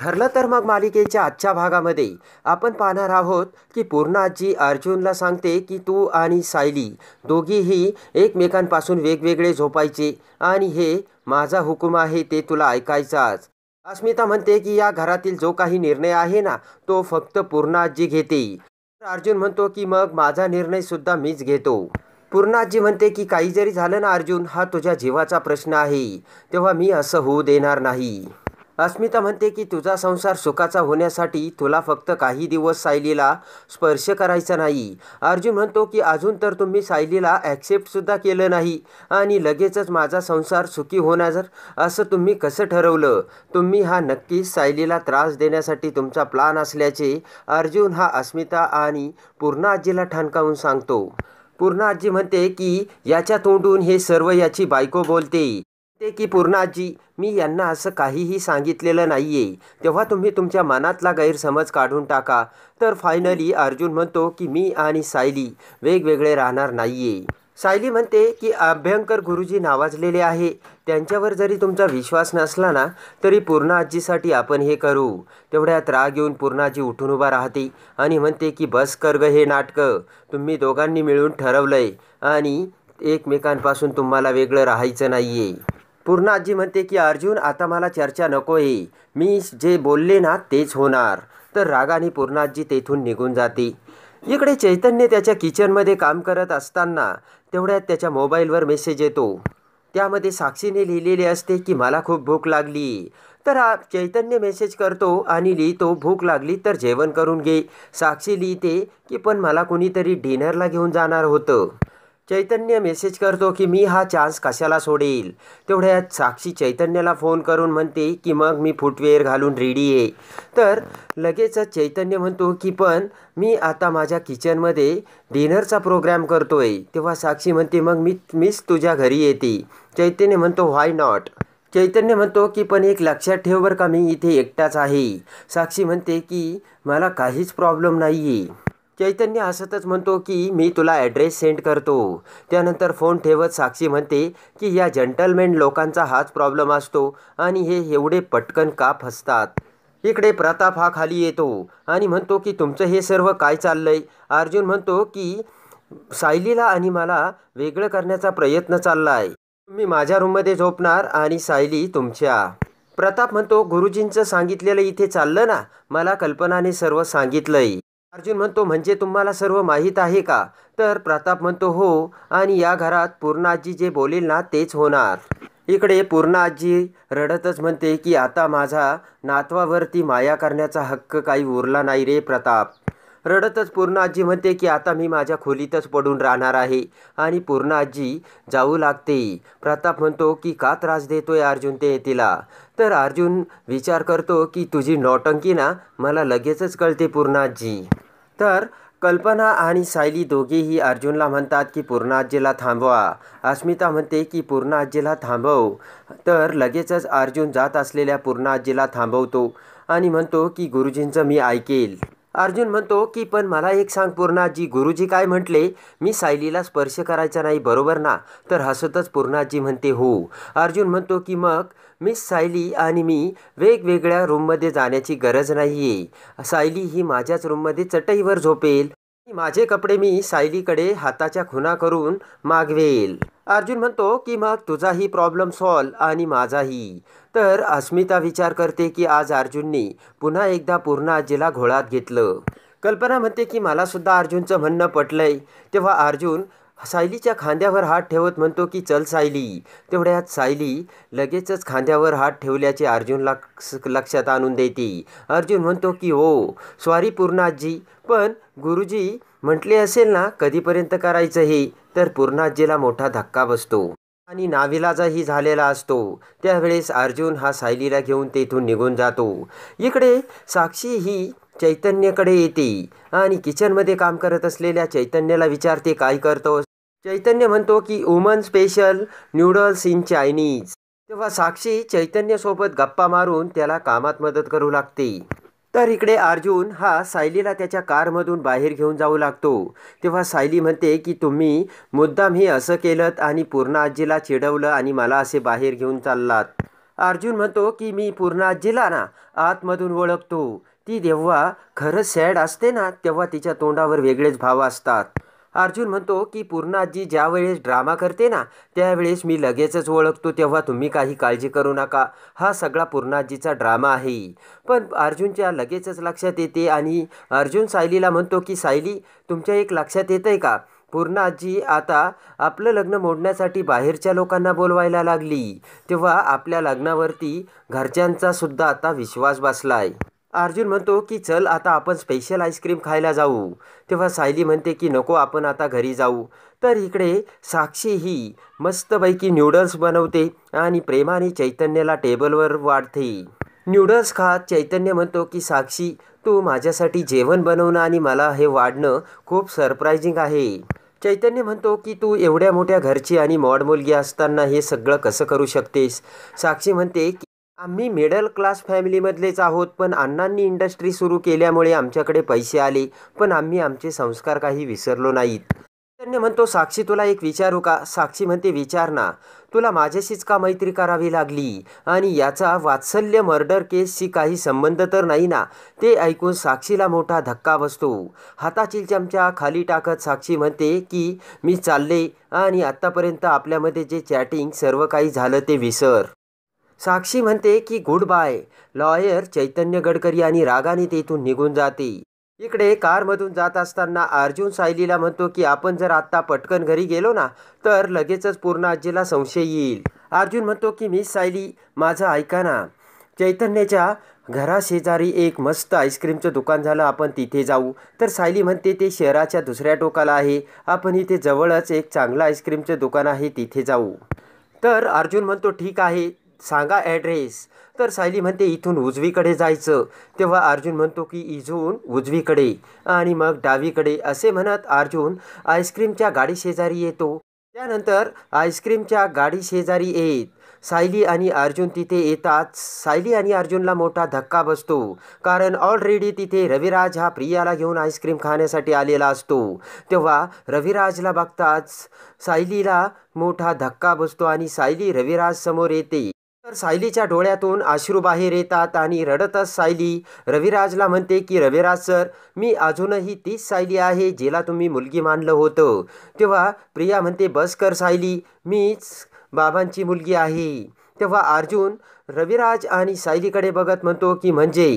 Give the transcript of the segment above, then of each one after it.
ठरलं तर मग मालिकेच्या आजच्या भागामध्ये आपण पाहणार आहोत की पूर्णाजी अर्जुनला सांगते की तू आणि सायली दोघीही एकमेकांपासून वेगवेगळे झोपायचे आणि हे माझा हुकूम आहे ते तुला ऐकायचाच अस्मिता म्हणते की या घरातील जो काही निर्णय आहे ना तो फक्त पूर्णाजी आजी घेते अर्जुन म्हणतो की मग माझा निर्णय सुद्धा मीच घेतो पूर्णाजी म्हणते की काही जरी झालं ना अर्जुन हा तुझ्या जीवाचा प्रश्न आहे तेव्हा मी असं होऊ देणार नाही अस्मिता म्हणते की तुझा संसार सुखाचा होण्यासाठी तुला फक्त काही दिवस सायलीला स्पर्श करायचा नाही अर्जुन म्हणतो की अजून तर तुम्ही सायलीला ॲक्सेप्टसुद्धा केलं नाही आणि लगेचच माझा संसार सुखी होणार जर असं तुम्ही कसं ठरवलं तुम्ही हा नक्कीच सायलीला त्रास देण्यासाठी तुमचा प्लान असल्याचे अर्जुन हा अस्मिता आणि पूर्ण आजीला ठणकावून सांगतो पूर्ण आजी म्हणते की याच्या तोंडून हे सर्व याची बायको बोलते ते की पूर्णाजी मी यांना असं काहीही सांगितलेलं नाही आहे तेव्हा तुम्ही तुमच्या मनातला गैरसमज काढून टाका तर फायनली अर्जुन म्हणतो की मी आणि सायली वेगवेगळे राहणार नाही आहे सायली म्हणते की अभ्यंकर गुरुजी नावाजलेले आहे त्यांच्यावर जरी तुमचा विश्वास नसला ना तरी पूर्णा आजीसाठी आपण हे करू तेवढ्यात राग येऊन पूर्णाजी उठून उभा राहते आणि म्हणते की बस कर्ग हे नाटकं तुम्ही दोघांनी मिळून ठरवलंय आणि एकमेकांपासून तुम्हाला वेगळं राहायचं नाही आहे पूर्णाजी म्हणते की अर्जुन आता मला चर्चा नको आहे मी जे बोलले ना तेच होणार तर रागाने पूर्णाजी तेथून निघून जाते इकडे चैतन्य त्याच्या किचनमध्ये काम करत असताना तेवढ्यात त्याच्या मोबाईलवर मेसेज येतो त्यामध्ये साक्षीने लिहिलेले असते की मला खूप भूक लागली तर हा चैतन्य मेसेज करतो आणि लिहितो भूक लागली तर जेवण करून घे साक्षी लिहिते की पण मला कुणीतरी डिनरला घेऊन जाणार होतं चैतन्य मेसेज करतो की मी हा चान्स कशाला सोडेल तेवढ्यात साक्षी चैतन्याला फोन करून म्हणते की मग मी फुटवेअर घालून रेडी आहे तर लगेचच चैतन्य म्हणतो की पण मी आता माझ्या किचनमध्ये डिनरचा प्रोग्राम करतो आहे तेव्हा साक्षी म्हणते मग मी मीच तुझ्या घरी येते चैतन्य म्हणतो व्हाय नॉट चैतन्य म्हणतो की पण एक लक्षात ठेव बरं का मी इथे एकटाच आहे साक्षी म्हणते की मला काहीच प्रॉब्लेम नाही आहे चैतन्य हसतच म्हणतो की मी तुला ॲड्रेस सेंड करतो त्यानंतर फोन ठेवत साक्षी म्हणते की या जंटलमेन लोकांचा हाच प्रॉब्लेम असतो आणि हे एवढे पटकन का फसतात इकडे प्रताप हा खाली येतो आणि म्हणतो की तुमचं हे सर्व काय चाललंय अर्जुन म्हणतो की सायलीला आणि मला वेगळं करण्याचा प्रयत्न चालला आहे मी माझ्या रूममध्ये झोपणार आणि सायली तुमच्या प्रताप म्हणतो गुरुजींचं सांगितलेलं इथे चाललं ना मला कल्पनाने सर्व सांगितलंय अर्जुन म्हणतो म्हणजे तुम्हाला सर्व माहीत आहे का तर प्रताप म्हणतो हो आणि या घरात पूर्ण आजी जे बोलेल ना तेच होणार इकडे पूर्ण आजी रडतच म्हणते की आता माझा नातवावरती माया करण्याचा हक्क काही उरला नाही रे प्रताप रडतच पूर्ण आजी म्हणते की आता मी माझ्या खोलीतच पडून राहणार आहे आणि पूर्ण आजी जाऊ लागते प्रताप म्हणतो की का त्रास देतोय अर्जुन ते तिला तर अर्जुन विचार करतो की तुझी नौटंकी ना मला लगेचच कळते पूर्ण आजी तर कल्पना आणि सायली दोघेही अर्जुनला म्हणतात की पूर्णा आजीला थांबवा अस्मिता म्हणते की पूर्णा आजीला थांबव तर लगेचच अर्जुन जात असलेल्या पूर्णा आजीला थांबवतो आणि म्हणतो की गुरुजींचं मी ऐकेल अर्जुन म्हणतो की पण मला एक सांग पूर्णाजी गुरुजी काय म्हटले मी सायलीला स्पर्श करायचा नाही बरोबर ना तर हसतच पूर्णाजी म्हणते हो अर्जुन म्हणतो की मग मी सायली आणि मी वेगवेगळ्या रूममध्ये जाण्याची गरज नाही आहे सायली ही माझ्याच रूममध्ये चटईवर झोपेल माझे कपडे मी सायलीकडे हाताच्या खुना करून मागवेल अर्जुन म्हणतो की मग तुझाही प्रॉब्लेम सॉल्व आणि माझाही तर अस्मिता विचार करते की आज अर्जुननी पुन्हा एकदा पूर्ण आजीला घोळात घेतलं कल्पना म्हणते की सुद्धा अर्जुनचं म्हणणं पटलंय तेव्हा अर्जुन सायलीच्या खांद्यावर हात ठेवत म्हणतो की चल सायली तेवढ्यात सायली लगेचच खांद्यावर हात ठेवल्याचे अर्जुनला लक्षात आणून देते अर्जुन म्हणतो की हो स्वारी पूर्णाजी पण गुरुजी म्हटले असेल ना कधीपर्यंत करायचं हे तर पूर्णाजीला मोठा धक्का बसतो आणि नाविलाजाही झालेला असतो त्यावेळेस अर्जुन हा सायलीला घेऊन तेथून निघून जातो इकडे साक्षी ही चैतन्यकडे येते आणि किचनमध्ये काम करत असलेल्या चैतन्याला विचारते काय करतो चैतन्य म्हणतो की woman special noodles in Chinese तेव्हा साक्षी चैतन्यसोबत गप्पा मारून त्याला कामात मदत करू लागते तर इकडे अर्जुन हा सायलीला त्याच्या कारमधून बाहेर घेऊन जाऊ लागतो तेव्हा सायली म्हणते की तुम्ही मुद्दाम हे असं केलं आणि पूर्ण आजीला चिडवलं आणि मला असे बाहेर घेऊन चाललात अर्जुन म्हणतो की मी पूर्ण आजीला ना आतमधून ओळखतो ती जेव्हा खरंच सॅड असते ना तेव्हा तिच्या तोंडावर वेगळेच भाव असतात अर्जुन म्हणतो की पूर्णाजी ज्या वेळेस ड्रामा करते ना त्यावेळेस मी लगेचच ओळखतो तेव्हा तुम्ही काही काळजी करू नका हा सगळा पूर्णाजीचा ड्रामा आहे पण अर्जुनच्या लगेचच लक्षात येते आणि अर्जुन सायलीला म्हणतो की सायली तुमच्या एक लक्षात येत आहे का पूर्णाजी आजी आता आपलं लग्न मोडण्यासाठी बाहेरच्या लोकांना बोलवायला लागली तेव्हा आपल्या लग्नावरती घरच्यांचा सुद्धा आता विश्वास बसला आहे अर्जुन म्हणतो की चल आता आपण स्पेशल आईस्क्रीम खायला जाऊ तेव्हा सायली म्हणते की नको आपण आता घरी जाऊ तर इकडे साक्षी ही मस्तपैकी न्यूडल्स बनवते आणि प्रेमाने चैतन्याला टेबलवर वाढते न्यूडल्स खात चैतन्य म्हणतो की साक्षी तू माझ्यासाठी जेवण बनवणं आणि मला हे वाढणं खूप सरप्राईजिंग आहे चैतन्य म्हणतो की तू एवढ्या मोठ्या घरची आणि मॉड मुलगी असताना हे सगळं कसं करू शकतेस साक्षी म्हणते आम्ही मिडल क्लास फॅमिलीमधलेच आहोत पण अण्णांनी इंडस्ट्री सुरू केल्यामुळे आमच्याकडे पैसे आले पण आम्ही आमचे संस्कार काही विसरलो नाहीत त्यांनी म्हणतो साक्षी तुला एक विचारू का साक्षी म्हणते विचार ना तुला माझ्याशीच का मैत्री करावी लागली आणि याचा वात्सल्य मर्डर केसशी काही संबंध तर नाही ना ते ऐकून साक्षीला मोठा धक्का बसतो हाताची चमचा खाली टाकत साक्षी म्हणते की मी चालले आणि आत्तापर्यंत आपल्यामध्ये जे चॅटिंग सर्व काही झालं ते विसर साक्षी म्हणते की good bye lawyer Chaitanya Gadkari आणि रागाने तेथून निघून जाते इकडे कारमधून जात असताना अर्जुन सायलीला म्हणतो की आपण जर आत्ता पटकन घरी गेलो ना तर लगेचच पूर्ण आजीला संशय येईल अर्जुन म्हणतो की मी सायली माझं ऐका ना चैतन्याच्या घराशेजारी एक मस्त आईस्क्रीमचं दुकान झालं आपण तिथे जाऊ तर सायली म्हणते ते शहराच्या दुसऱ्या टोकाला आहे आपण इथे जवळच एक चांगलं आईस्क्रीमचं दुकान आहे तिथे जाऊ तर अर्जुन म्हणतो ठीक आहे सांगा ॲड्रेस तर सायली म्हणते इथून उजवीकडे जायचं तेव्हा अर्जुन म्हणतो की इजून उजवीकडे आणि मग डावीकडे असे म्हणत अर्जुन आईस्क्रीमच्या गाडी शेजारी येतो त्यानंतर आईस्क्रीमच्या गाडी शेजारी येत सायली आणि अर्जुन तिथे येतात सायली आणि अर्जुनला मोठा धक्का बसतो कारण ऑलरेडी तिथे रविराज हा प्रियाला घेऊन आईस्क्रीम खाण्यासाठी आलेला असतो तेव्हा रविराजला बघताच सायलीला मोठा धक्का बसतो आणि सायली रविराज समोर येते तर सायलीच्या डोळ्यातून आश्रू बाहेर येतात आणि रडतच सायली रविराजला म्हणते की रविराज सर मी अजूनही तीच सायली आहे जिला तुम्ही मुलगी मानलं होतं तेव्हा प्रिया म्हणते बस कर सायली मीच बाबांची मुलगी आहे तेव्हा अर्जुन रविराज आणि सायलीकडे बघत म्हणतो की म्हणजे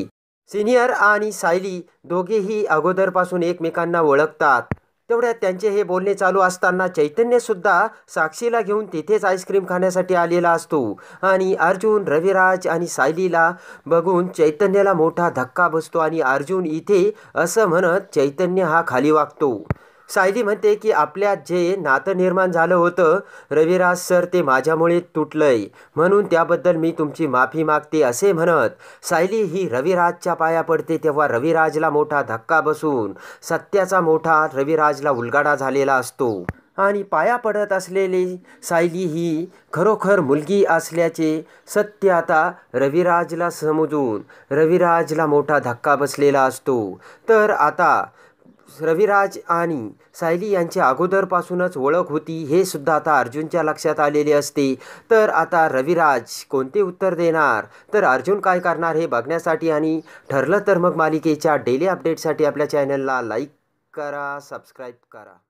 सिनियर आणि सायली दोघेही अगोदरपासून एकमेकांना ओळखतात तेवढ्यात त्यांचे हे बोलणे चालू असताना चैतन्यसुद्धा साक्षीला घेऊन तिथेच आईस्क्रीम खाण्यासाठी आलेला असतो आणि अर्जुन रविराज आणि सायलीला बघून चैतन्यला मोठा धक्का बसतो आणि अर्जुन इथे असं म्हणत चैतन्य हा खाली वागतो सायली म्हणते की आपल्यात जे नातं निर्माण झालं होतं रविराज सर ते माझ्यामुळे तुटलंय म्हणून त्याबद्दल मी तुमची माफी मागते असे म्हणत सायली ही रविराजच्या पाया पडते तेव्हा रविराजला मोठा धक्का बसून सत्याचा मोठा रविराजला उलगाडा झालेला असतो आणि पाया पडत असलेली सायली ही खरोखर मुलगी असल्याचे सत्य आता रविराजला समजून रविराजला मोठा धक्का बसलेला असतो तर आता रविराज आणि सायली यांची अगोदरपासूनच ओळख होती हे सुद्धा आता अर्जुनच्या लक्षात आलेले असते तर आता रविराज कोणते उत्तर देणार तर अर्जुन काय करणार हे बघण्यासाठी आणि ठरलं तर मग मालिकेच्या डेली अपडेटसाठी आपल्या चॅनलला लाईक करा सबस्क्राईब करा